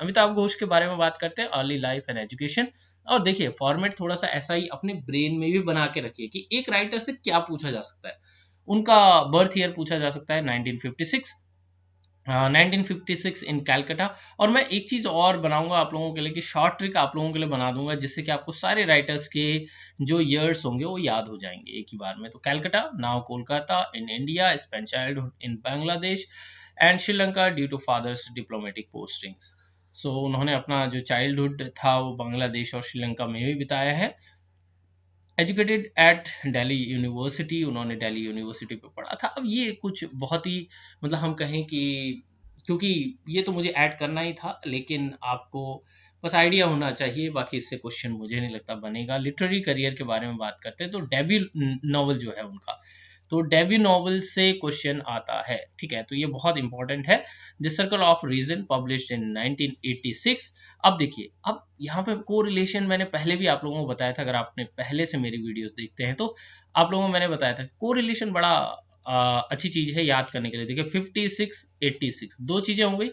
अमिताभ घोष के बारे में बात करते हैं अर्ली लाइफ एंड एजुकेशन और देखिए फॉर्मेट थोड़ा सा ऐसा ही अपने ब्रेन में भी बना के रखिए कि एक राइटर से क्या पूछा जा सकता है उनका बर्थ ईयर पूछा जा सकता है 1956 1956 इन कैलकटा और मैं एक चीज और बनाऊंगा आप लोगों के लिए कि शॉर्ट ट्रिक आप लोगों के लिए बना दूंगा जिससे कि आपको सारे राइटर्स के जो ईयर्स होंगे वो याद हो जाएंगे एक ही बार में तो Calcutta now Kolkata in India spent childhood in Bangladesh and Sri Lanka due to father's diplomatic postings so so, उन्होंने अपना जो चाइल्डहुड था वो बांग्लादेश और श्रीलंका में भी बिताया है एजुकेटेड एट दिल्ली यूनिवर्सिटी उन्होंने दिल्ली यूनिवर्सिटी पे पढ़ा था अब ये कुछ बहुत ही मतलब हम कहें कि क्योंकि ये तो मुझे ऐड करना ही था लेकिन आपको बस आइडिया होना चाहिए बाकी इससे क्वेश्चन मुझे नहीं लगता बनेगा लिटरेरी करियर के बारे में बात करते हैं तो डेब्यू नावल जो है उनका तो डेब्यू नॉवल से क्वेश्चन आता है ठीक है तो ये बहुत इंपॉर्टेंट है the circle of reason publish in 1986 अब देखिए अब यहाँ पे को रिलेशन मैंने पहले भी आप लोगों को बताया था अगर आपने पहले से मेरी वीडियोस देखते हैं तो आप लोगों को मैंने बताया था को रिलेशन बड़ा आ, अच्छी चीज है याद करने के लिए देखिए 56 86 दो चीजें होंगी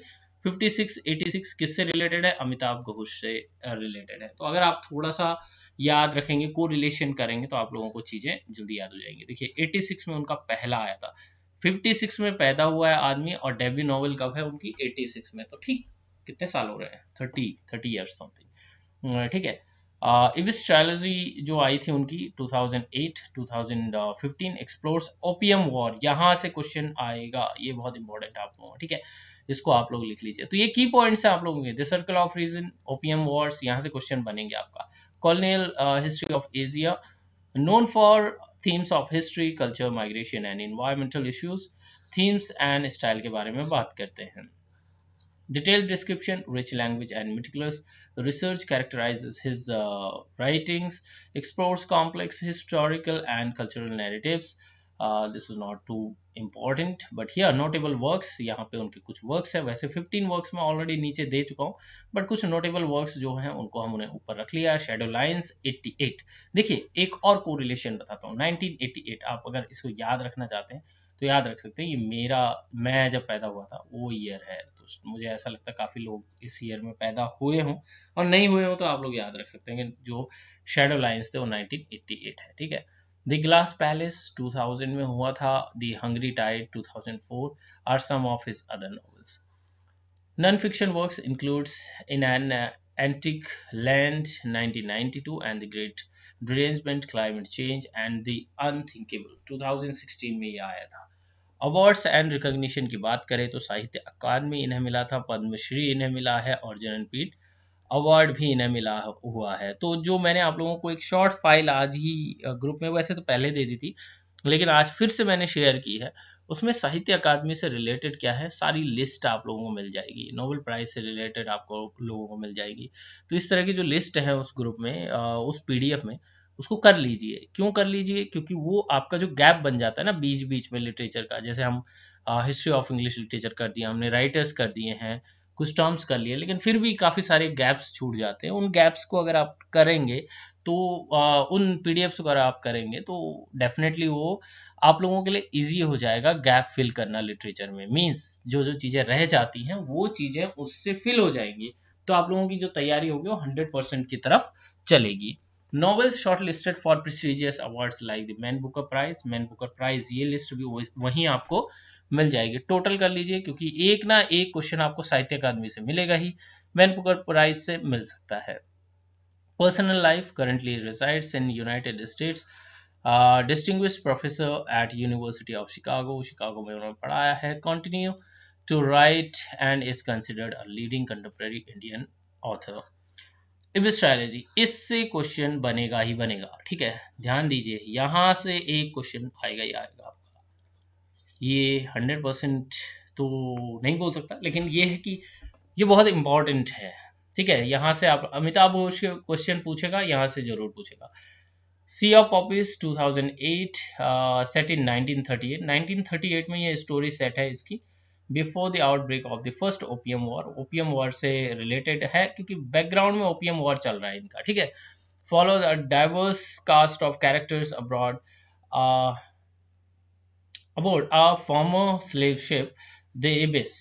5686 किससे रिलेटेड है अमिताभ घोष से रिलेटेड uh, है तो अगर आप थोड़ा सा याद रखेंगे को रिलेशन करेंगे तो आप लोगों को चीजें जल्दी याद हो जाएंगी देखिए 86 में उनका पहला आया था 56 में पैदा हुआ है आदमी और डेब्यू नॉवल कब है उनकी 86 में तो ठीक कितने साल हो रहे हैं थर्टी थर्टी ईयर्स समथिंग ठीक है इविस uh, ट्रायलॉजी जो आई थी उनकी 2008 2015 एक्सप्लोर्स ओपीएम वॉर यहाँ से क्वेश्चन आएगा ये बहुत इंपॉर्टेंट आप लोगों ठीक है इसको आप लोग लिख लीजिए तो ये की पॉइंट्स हैं आप लोगों के the circle of reason opium wars यहाँ से क्वेश्चन बनेंगे आपका colonial history of Asia known for themes of history culture migration and environmental issues themes and style के बारे में बात करते हैं detailed description rich language and meticulous research characterizes his uh, writings explores complex historical and cultural narratives uh, this is not too important but here notable works यहाँ पे उनके कुछ वर्क्स है वैसे 15 वर्क्स में ऑलरेडी नीचे दे चुका हूँ बट कुछ नोटेबल वर्क्स जो हैं उनको हम उन्हें ऊपर रख लिया शेडो लाइन्स 88 देखिए एक और रिलेशन बताता हूँ 1988 आप अगर इसको याद रखना चाहते हैं तो याद रख सकते हैं ये मेरा मैं जब पैदा हुआ था वो ईयर है तो मुझे ऐसा लगता है काफ़ी लोग इस ईयर में पैदा हुए हों और नहीं हुए हों तो आप लोग याद रख सकते हैं कि जो शेडो लाइन्स थे वो नाइनटीन है ठीक है द ग्लास पैलेस 2000 में हुआ था the hungry tide 2004 are some of his other novels non fiction works includes in an antique land 1992 and the great derangement climate change and the unthinkable 2016 में ये आया था अवार्ड्स एंड रिकॉग्निशन की बात करें तो साहित्य अकादमी इन्हें मिला था पद्मश्री इन्हें मिला है और जननपीठ अवार्ड भी इन्हें मिला हुआ है तो जो मैंने आप लोगों को एक शॉर्ट फाइल आज ही ग्रुप में वैसे तो पहले दे दी थी लेकिन आज फिर से मैंने शेयर की है उसमें साहित्य अकादमी से रिलेटेड क्या है सारी लिस्ट आप लोगों को मिल जाएगी नोबेल प्राइज से रिलेटेड आपको लोगों को मिल जाएगी तो इस तरह की जो लिस्ट है उस ग्रुप में उस पी में उसको कर लीजिए क्यों कर लीजिए क्योंकि वो आपका जो गैप बन जाता है ना बीच बीच में लिटरेचर का जैसे हम हिस्ट्री ऑफ इंग्लिश लिटरेचर कर दिया हमने राइटर्स कर दिए हैं कुछ टर्म्स कर लिए लेकिन फिर भी काफ़ी सारे गैप्स छूट जाते हैं उन गैप्स को अगर आप करेंगे तो आ, उन पीडीएफ्स को अगर आप करेंगे तो डेफिनेटली वो आप लोगों के लिए इजी हो जाएगा गैप फिल करना लिटरेचर में मीन्स जो जो चीज़ें रह जाती हैं वो चीज़ें उससे फिल हो जाएंगी तो आप लोगों की जो तैयारी होगी वो हंड्रेड परसेंट की तरफ चलेगी novels short listed for prestigious awards like the Man Booker prize Man Booker prize ये लिस्ट भी वहीं आपको मिल जाएगी टोटल कर लीजिए क्योंकि एक ना एक क्वेश्चन आपको साहित्य अकादमी से मिलेगा ही मैन पुकर प्राइज से मिल सकता है personal life currently resides in United States distinguished professor at University of Chicago Chicago में उन्होंने पढ़ाया है continue to write and is considered a leading contemporary Indian author Ibis trilogy इससे क्वेश्चन बनेगा ही बनेगा ठीक है ध्यान दीजिए यहाँ से एक क्वेश्चन आएगा ही आएगा ये हंड्रेड परसेंट तो नहीं बोल सकता लेकिन ये है कि ये बहुत इम्पॉर्टेंट है ठीक है यहाँ से आप अमिताभ घोष क्वेश्चन पूछेगा यहाँ से जरूर पूछेगा सी ऑफ पॉपिस 2008 सेट इन 1938 1938 में ये स्टोरी सेट है इसकी before the outbreak of the first opium war opium war से रिलेटेड है क्योंकि बैकग्राउंड में ओपीएम वॉर चल रहा है इनका ठीक है follow the diverse cast of characters abroad aboard a former slave ship, the Ibis,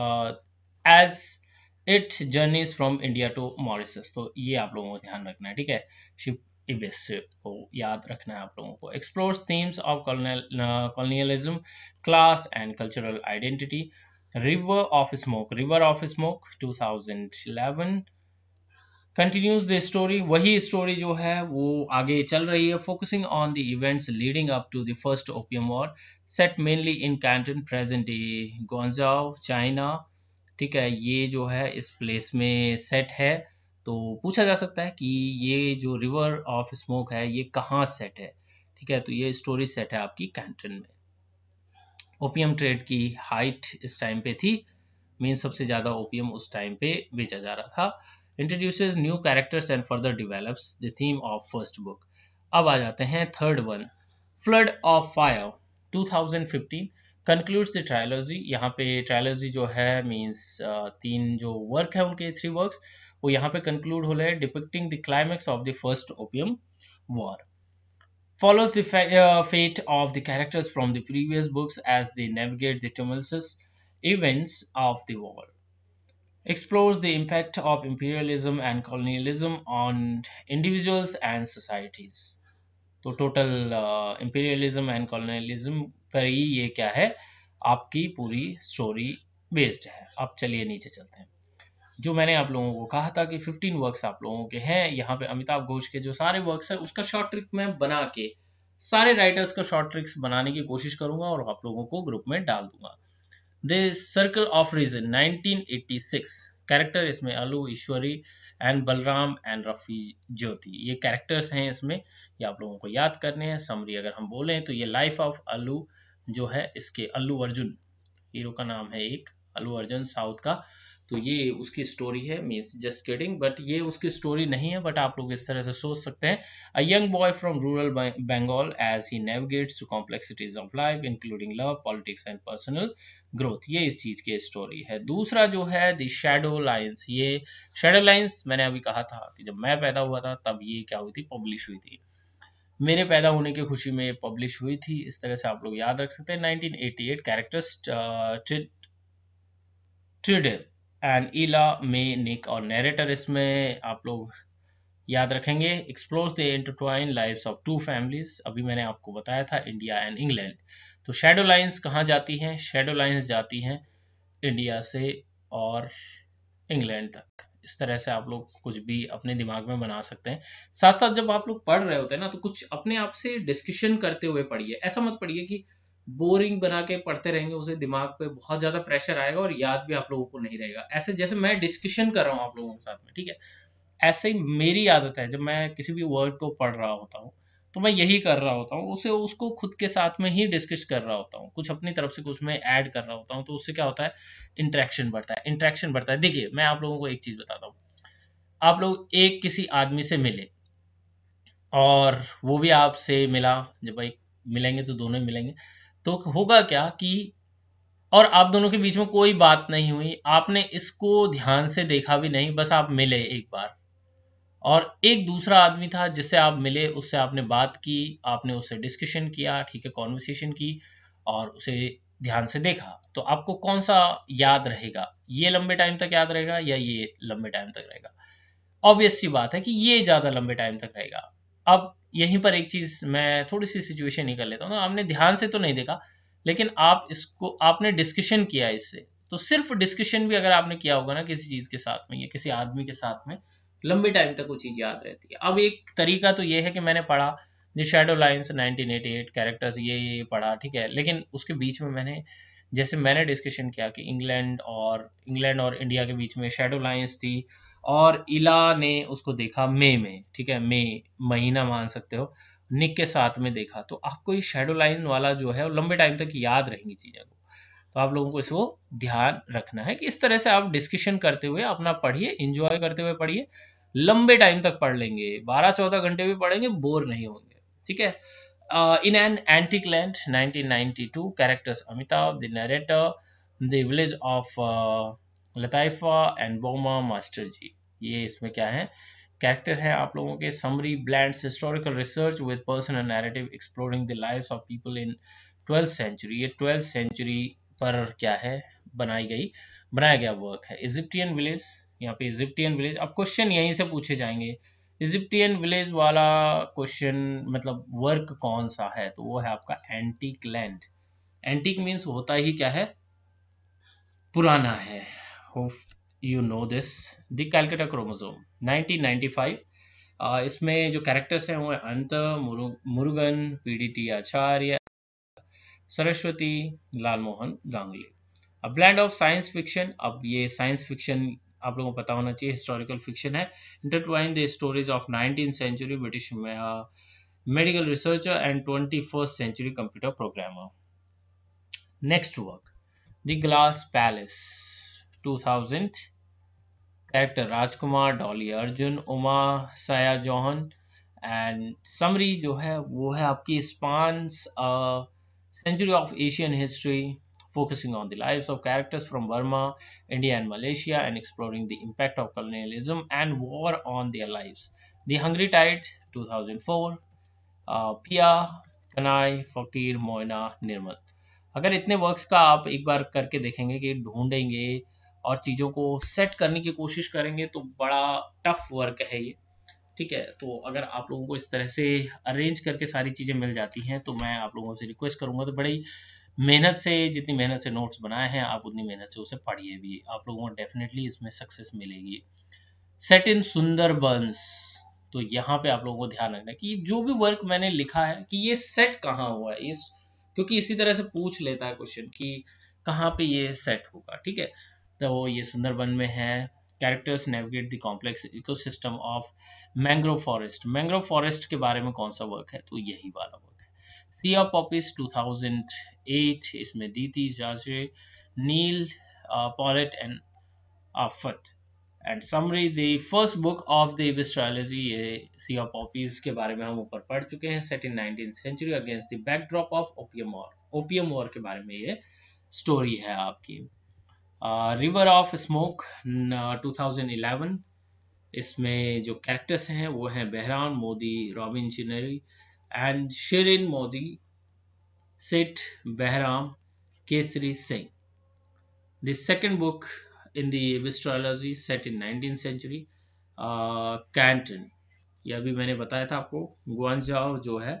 uh, as it journeys from India to Mauritius तो ये आप लोगों को ध्यान रखना है ठीक है शिप इबिस शिप को याद रखना है आप लोगों को explores themes of colonialism class and cultural identity river of smoke river of smoke 2011 continues the story वही स्टोरी जो है वो आगे चल रही है focusing on the events leading up to the first opium war set mainly in Canton present day Guangzhou China ठीक है ये जो है इस प्लेस में सेट है तो पूछा जा सकता है कि ये जो रिवर ऑफ स्मोक है ये कहाँ सेट है ठीक है तो ये स्टोरी सेट है आपकी कैंटन में ओपियम ट्रेड की हाइट इस टाइम पे थी मीन सबसे ज़्यादा ओपियम उस टाइम पे बेचा जा रहा था introduces new characters and further develops the theme of first book. अब आ जाते हैं third one, Flood of Fire, 2015 concludes the trilogy. यहाँ trilogy जो means uh, तीन जो three works वो यहाँ पे conclude हो depicting the climax of the first opium war. Follows the fate of the characters from the previous books as they navigate the tumultuous events of the war. explores the impact of imperialism and colonialism on individuals and societies. तो total imperialism and colonialism पर ही ये क्या है आपकी पूरी story based है अब चलिए नीचे चलते हैं जो मैंने आप लोगों को कहा था कि 15 वर्क्स आप लोगों के हैं यहाँ पे अमिताभ घोष के जो सारे वर्क्स हैं उसका शॉर्ट ट्रिक मैं बना के सारे राइटर्स का शॉर्ट ट्रिक्स बनाने की कोशिश करूंगा और आप लोगों को ग्रुप में डाल दूंगा this circle of reason 1986 character इसमें अलू ईश्वरी एंड बलराम एंड रफ़ी ज्योति ये कैरेक्टर्स हैं इसमें ये आप लोगों को याद करने हैं समरी अगर हम बोले तो ये लाइफ ऑफ अल्लू जो है इसके अल्लू अर्जुन हीरो का नाम है एक अल्लू अर्जुन साउथ का तो ये उसकी स्टोरी है मीन्स जस्ट किडिंग बट ये उसकी स्टोरी नहीं है बट आप लोग इस तरह से सोच सकते हैं a young boy from rural Bengal as he navigates to complexities of life including love politics and personal growth ये इस चीज़ की स्टोरी है दूसरा जो है द शेडो लाइन्स ये शेडो लाइन्स मैंने अभी कहा था कि जब मैं पैदा हुआ था तब ये क्या हुई थी पब्लिश हुई थी मेरे पैदा होने की खुशी में पब्लिश हुई थी इस तरह से आप लोग याद रख सकते हैं 1988 कैरेक्टर्स ट्रिड ट्रिडल एंड ईला मे निक और नरेटर इसमें आप लोग याद रखेंगे explore the intertwine life of two families अभी मैंने आपको बताया था इंडिया एंड इंग्लैंड तो शेडो लाइन्स कहाँ जाती हैं शेडो लाइन्स जाती हैं इंडिया से और इंग्लैंड तक इस तरह से आप लोग कुछ भी अपने दिमाग में बना सकते हैं साथ साथ जब आप लोग पढ़ रहे होते हैं ना तो कुछ अपने आप से डिस्कशन करते हुए पढ़िए ऐसा मत पढ़िए कि बोरिंग बना के पढ़ते रहेंगे उसे दिमाग पे बहुत ज़्यादा प्रेशर आएगा और याद भी आप लोगों को नहीं रहेगा ऐसे जैसे मैं डिस्कशन कर रहा हूँ आप लोगों के साथ में ठीक है ऐसे ही मेरी आदत है जब मैं किसी भी वर्ड को पढ़ रहा होता हूँ तो मैं यही कर रहा होता हूँ उसे उसको खुद के साथ में ही डिस्कस कर रहा होता हूँ कुछ अपनी तरफ से कुछ मैं ऐड कर रहा होता हूँ तो उससे क्या होता है इंट्रैक्शन बढ़ता है इंट्रैक्शन बढ़ता है देखिए मैं आप लोगों को एक चीज़ बताता हूँ आप लोग एक किसी आदमी से मिले और वो भी आपसे मिला जब भाई मिलेंगे तो दोनों ही मिलेंगे तो होगा क्या कि और आप दोनों के बीच में कोई बात नहीं हुई आपने इसको ध्यान से देखा भी नहीं बस आप मिले एक बार और एक दूसरा आदमी था जिससे आप मिले उससे आपने बात की आपने उससे डिस्कशन किया ठीक है कॉन्वर्सेशन की और उसे ध्यान से देखा तो आपको कौन सा याद रहेगा ये लंबे टाइम तक याद रहेगा या ये लंबे टाइम तक रहेगा ऑब्वियस सी बात है कि ये ज़्यादा लंबे टाइम तक रहेगा अब यहीं पर एक चीज़ मैं थोड़ी सी सिचुएशन निकल लेता हूँ आपने ध्यान से तो नहीं देखा लेकिन आप इसको आपने डिस्कशन किया इससे तो सिर्फ डिस्कशन भी अगर आपने किया होगा ना किसी चीज़ के साथ में या किसी आदमी के साथ में लंबे टाइम तक वो चीज़ याद रहती है अब एक तरीका तो ये है कि मैंने पढ़ा the shadow lines at characters ये ये पढ़ा ठीक है लेकिन उसके बीच में मैंने जैसे मैंने डिस्कशन किया कि इंग्लैंड और इंग्लैंड और इंडिया के बीच में शेडो लाइन्स थी और इला ने उसको देखा मे में ठीक है मे महीना मान सकते हो निक के साथ में देखा तो आपको ये शेडो लाइन वाला जो है लंबे टाइम तक याद रहेंगी चीज़ें को तो आप लोगों को इसको ध्यान रखना है कि इस तरह से आप डिस्कशन करते हुए अपना पढ़िए इंजॉय करते हुए पढ़िए लंबे टाइम तक पढ़ लेंगे बारह चौदह घंटे भी पढ़ेंगे बोर नहीं होंगे ठीक है in an antique land 1992 characters Amitabh the narrator the village of Lataifa and Bomma master ji ये इसमें क्या है कैरेक्टर है आप लोगों के summary blends historical research with personal narrative exploring the lives of people in twelfth century ये ट्वेल्थ सेंचुरी पर क्या है बनाई गई बनाया गया वर्क है इजिप्टियन विलेज यहाँ पे इजिप्टियन विलेज अब क्वेश्चन यहीं से पूछे जाएंगे इजिप्टियन विलेज वाला क्वेश्चन मतलब वर्क कौन सा है तो वो है आपका एंटीक लैंड एंटीक मीन्स होता ही क्या है पुराना है you know this the Calcutta chromosome 1995 uh, इसमें जो कैरेक्टर्स हैं वो अंत मुरुगन पीडीटी आचार्य सरस्वती लाल मोहन अब ब्लैंड ऑफ साइंस फिक्शन अब ये साइंस फिक्शन आप लोगों को पता होना चाहिए हिस्टोरिकल फिक्शन है intertwine the stories of nineteen century British medical researcher and twenty first century computer programmer next work the glass palace 2000 character Rajkumar, Dolly Arjun, Uma Saya Johan and summary जो है वो है आपकी spans a century of Asian history focusing on the lives of characters from Burma, India and Malaysia and exploring the impact of colonialism and war on their lives. The Hungry Tide 2004, uh, Pia, Kanai, Fakir, Moina, Nirmal अगर इतने works का आप एक बार करके देखेंगे कि ढूंढेंगे और चीज़ों को सेट करने की कोशिश करेंगे तो बड़ा टफ वर्क है ये ठीक है तो अगर आप लोगों को इस तरह से अरेंज करके सारी चीज़ें मिल जाती हैं तो मैं आप लोगों से रिक्वेस्ट करूंगा तो बड़ी मेहनत से जितनी मेहनत से नोट्स बनाए हैं आप उतनी मेहनत से उसे पढ़िए भी आप लोगों को डेफिनेटली इसमें सक्सेस मिलेगी सेट इन सुंदर बंस तो यहाँ पे आप लोगों को ध्यान रखना कि जो भी वर्क मैंने लिखा है कि ये सेट कहाँ हुआ है इस क्योंकि इसी तरह से पूछ लेता है क्वेश्चन कि कहाँ पे ये सेट होगा ठीक है तो ये सुंदरबन में है characters navigate the complex ecosystem of mangrove forest mangrove forest के बारे में कौन सा वर्क है तो यही वाला वर्क है सिया पॉपिस 2008 इसमें दी थी जाजे Neel Paulette and Ah Fatt and summary the first book of the Ibis trilogy ये सिया पॉपीज के बारे में हम ऊपर पढ़ चुके हैं set in nineteen century against the backdrop of opium war opium war के बारे में ये स्टोरी है आपकी रिवर ऑफ स्मोक 2011 इसमें जो कैरेक्टर्स हैं वो हैं Bahram Modi Robin Chinnery and Shireen Modi सिट Bahram Kesri Singh the second book in the trilogy set in nineteen century Canton ये अभी मैंने बताया था आपको गुआंजाओ जो है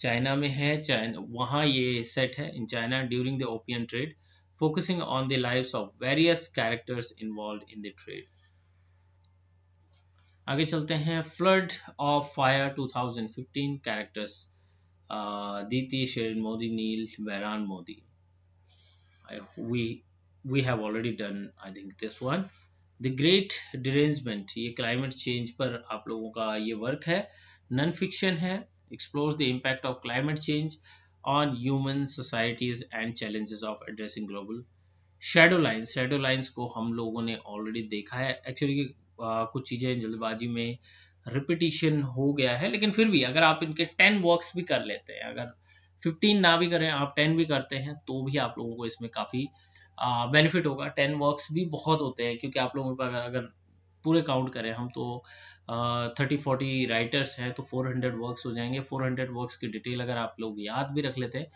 चाइना में है चाइना वहाँ ये सेट है in China during the opium trade focusing on the lives of various characters involved in the trade. आगे चलते हैं flood of fire 2015 characters Deeti Shireen Modi Neel Bahram Modi we we have already done I think this one the great derangement ये climate change पर आप लोगों का ये work है नॉन फिक्शन है explore the impact of climate change on human societies and challenges of addressing global shadow lines shadow lines को हम लोगों ने already देखा है actually एक्चुअली कुछ चीज़ें जल्दबाजी में repetition हो गया है लेकिन फिर भी अगर आप इनके टेन वर्क्स भी कर लेते हैं अगर फिफ्टीन ना भी करें आप टेन भी करते हैं तो भी आप लोगों को इसमें काफ़ी बेनिफिट होगा टेन वर्क्स भी बहुत होते हैं क्योंकि आप लोगों पर अगर पूरे काउंट करें हम तो थर्टी फोर्टी राइटर्स हैं तो फोर हंड्रेड वर्क्स हो जाएंगे फोर हंड्रेड वर्क्स की डिटेल अगर आप लोग याद भी रख लेते हैं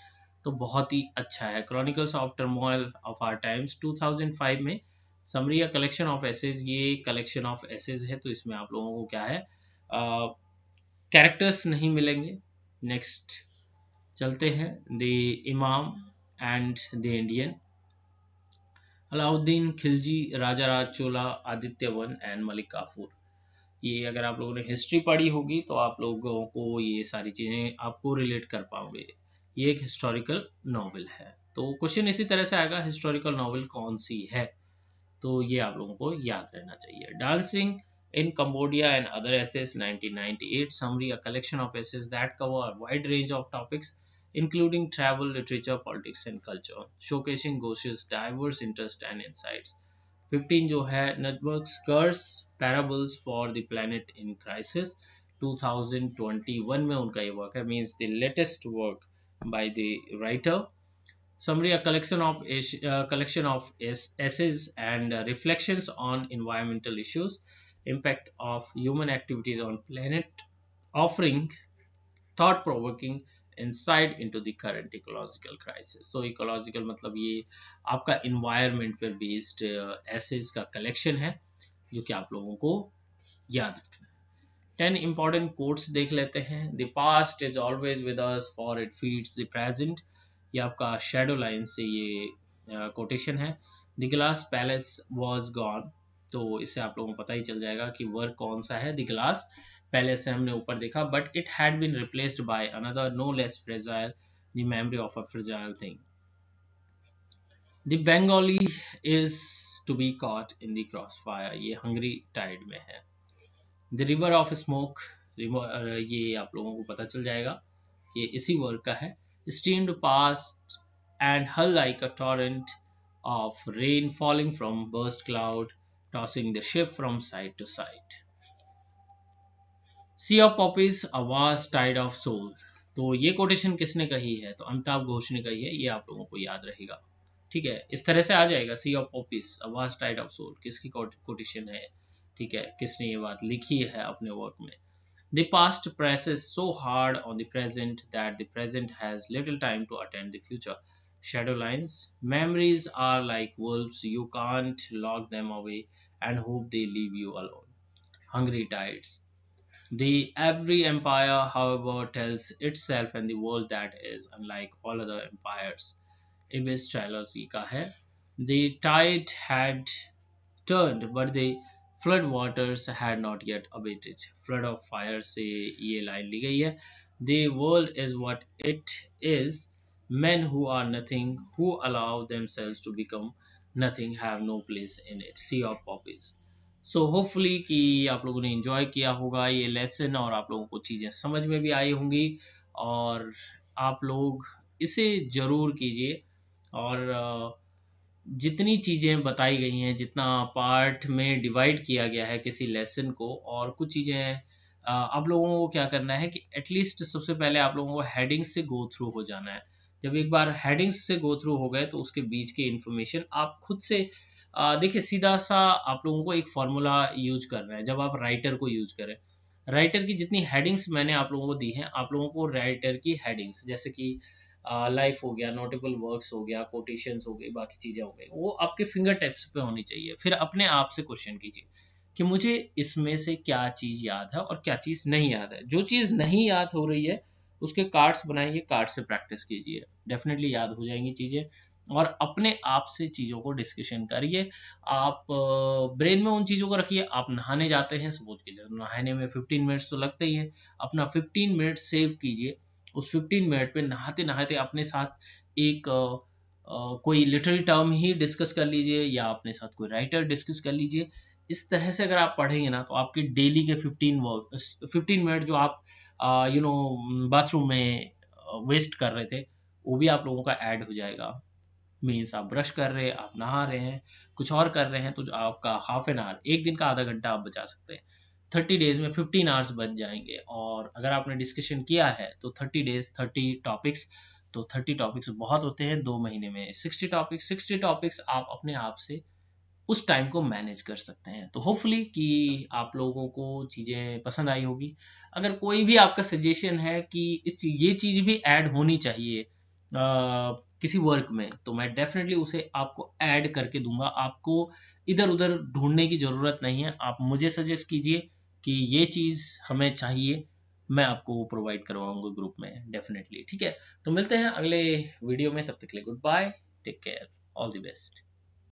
तो बहुत ही अच्छा है chronicles of turmoil of our times 2005 में समरी या कलेक्शन ऑफ एसेज ये कलेक्शन ऑफ एसेज है तो इसमें आप लोगों को क्या है कैरेक्टर्स uh, नहीं मिलेंगे नेक्स्ट चलते हैं the imam and the Indian Alauddin Khilji Raja Raj Chola Aditya one and Malik Kafur ये अगर आप लोगों ने हिस्ट्री पढ़ी होगी तो आप लोगों को ये सारी चीजें आपको रिलेट कर पाओगे ये एक हिस्टोरिकल नॉवल है तो क्वेश्चन इसी तरह से आएगा हिस्टोरिकल नॉवल कौन सी है तो ये आप लोगों को याद रहना चाहिए dancing in Cambodia and other essays summary a collection of essays that cover wide range of topics including travel literature politics and culture showcasing diverse interest and insights 15 जो है nutmeg's curse parables for the planet in crisis 2021 में उनका ये work है means the latest work by the writer summary a collection of collection of essays and reflections on environmental issues impact of human activities on planet offering thought provoking inside into the current ecological crisis so ecological मतलब ये आपका environment पर based essays का collection है जो कि आप लोगों को याद रखना टेन इंपॉर्टेंट कोर्ट्स देख लेते हैं the past is always with us for it feeds the present ये आपका शेडो लाइन से ये कोटेशन uh, है the glass palace was gone तो इससे आप लोगों को पता ही चल जाएगा कि वर्क कौन सा है द ग्लास पहले से हमने ऊपर देखा but it had been replaced by another no less fragile the memory of a fragile thing the Bengali is to be caught in the cross fire ये हंगरी टाइड में है द रिवर ऑफ स्मोक ये आप लोगों को पता चल जाएगा ये इसी वर्ग का है steamed past and hull like a torrent of rain falling from burst cloud tossing the ship from side to side sea of poppies अवास टाइड ऑफ सोल तो ये कोटेशन किसने कही है तो अमिताभ घोष ने कही है ये आप लोगों को याद रहेगा ठीक है इस तरह से आ जाएगा सी ऑफ ऑफिस अवास टाइड ऑफ सोल किसकी कोटेशन है ठीक है किसने ये बात लिखी है अपने वर्क में the past presses so hard on the present that the present has little time to attend the future shadow lines memories are like wolves you can't lock them away and hope they leave you alone hungry tides The every empire, however, tells itself and the world that is unlike all other empires. Ibis trilogy ka hai. The tide had turned, but the flood waters had not yet abated. Flood of fire ye line ली गई The world is what it is. Men who are nothing, who allow themselves to become nothing, have no place in it. Sea of poppies. So so, hopefully कि आप लोगों ने enjoy किया होगा ये lesson और आप लोगों को चीज़ें समझ में भी आई होंगी और आप लोग इसे ज़रूर कीजिए और जितनी चीज़ें बताई गई हैं जितना पार्ट में डिवाइड किया गया है किसी लेसन को और कुछ चीज़ें आप लोगों को क्या करना है कि एटलीस्ट सबसे पहले आप लोगों को हेडिंग्स से गो थ्रू हो जाना है जब एक बार हेडिंग्स से गो थ्रू हो गए तो उसके बीच के इन्फॉर्मेशन आप खुद से देखिए सीधा सा आप लोगों को एक फॉर्मूला यूज करना है जब आप राइटर को यूज करें राइटर की जितनी हेडिंग्स मैंने आप लोगों को दी हैं आप लोगों को राइटर की हेडिंग्स जैसे कि लाइफ हो गया नोटेबल वर्क्स हो गया कोटेशंस हो गई बाकी चीज़ें हो गई वो आपके फिंगर टिप्स पे होनी चाहिए फिर अपने आप से क्वेश्चन कीजिए कि मुझे इसमें से क्या चीज़ याद है और क्या चीज़ नहीं याद है जो चीज़ नहीं याद हो रही है उसके कार्ड्स बनाइए कार्ड से प्रैक्टिस कीजिए डेफिनेटली याद हो जाएंगी चीज़ें और अपने आप से चीज़ों को डिस्कशन करिए आप ब्रेन में उन चीज़ों को रखिए आप नहाने जाते हैं सपोज कीजिए नहाने में 15 मिनट्स तो लगते ही हैं अपना 15 मिनट सेव कीजिए उस 15 मिनट पे नहाते नहाते अपने साथ एक आ, आ, कोई लिटरेरी टर्म ही डिस्कस कर लीजिए या अपने साथ कोई राइटर डिस्कस कर लीजिए इस तरह से अगर आप पढ़ेंगे ना तो आपके डेली के फिफ्टीन वर्क फिफ्टीन मिनट जो आप यू नो बाथरूम में वेस्ट कर रहे थे वो भी आप लोगों का ऐड हो जाएगा मीन्स आप ब्रश कर रहे हैं आप नहा रहे हैं कुछ और कर रहे हैं तो आपका हाफ एन आवर एक दिन का आधा घंटा आप बचा सकते हैं थर्टी डेज में फिफ्टीन आवर्स बच जाएंगे और अगर आपने डिस्कशन किया है तो थर्टी डेज थर्टी टॉपिक्स तो थर्टी टॉपिक्स बहुत होते हैं दो महीने में सिक्सटी टॉपिक्स सिक्सटी टॉपिक्स आप अपने आप से उस टाइम को मैनेज कर सकते हैं तो होपफुली कि आप लोगों को चीज़ें पसंद आई होगी अगर कोई भी आपका सजेशन है कि इस ये चीज़ भी ऐड होनी चाहिए आ, किसी वर्क में तो मैं डेफिनेटली उसे आपको ऐड करके दूंगा आपको इधर उधर ढूंढने की ज़रूरत नहीं है आप मुझे सजेस्ट कीजिए कि ये चीज़ हमें चाहिए मैं आपको वो प्रोवाइड करवाऊंगा ग्रुप में डेफिनेटली ठीक है तो मिलते हैं अगले वीडियो में तब तक के लिए goodbye take care all the best